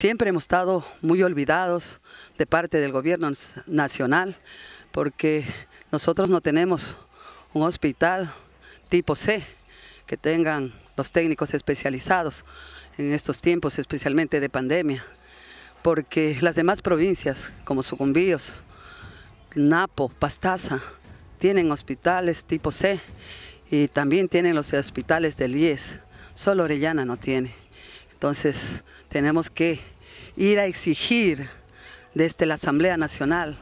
Siempre hemos estado muy olvidados de parte del gobierno nacional porque nosotros no tenemos un hospital tipo C que tengan los técnicos especializados en estos tiempos, especialmente de pandemia, porque las demás provincias como Sucumbíos, Napo, Pastaza, tienen hospitales tipo C y también tienen los hospitales del IES, solo Orellana no tiene. Entonces tenemos que ir a exigir desde la Asamblea Nacional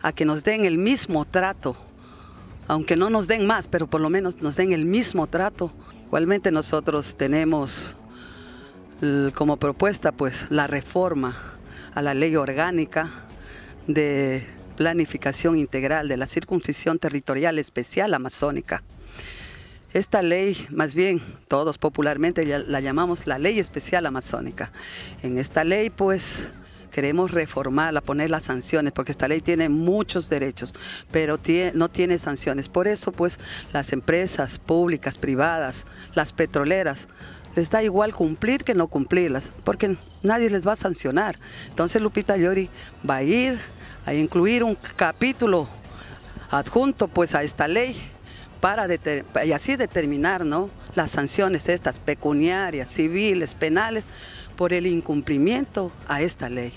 a que nos den el mismo trato, aunque no nos den más, pero por lo menos nos den el mismo trato. Igualmente nosotros tenemos como propuesta pues la reforma a la ley orgánica de planificación integral de la circuncisión territorial especial amazónica. Esta ley, más bien todos popularmente la llamamos la ley especial amazónica. En esta ley pues queremos reformarla, poner las sanciones, porque esta ley tiene muchos derechos, pero no tiene sanciones. Por eso, pues, las empresas públicas, privadas, las petroleras, les da igual cumplir que no cumplirlas, porque nadie les va a sancionar. Entonces Lupita Llori va a ir a incluir un capítulo adjunto pues a esta ley para y así determinar ¿no? las sanciones estas pecuniarias, civiles, penales, por el incumplimiento a esta ley.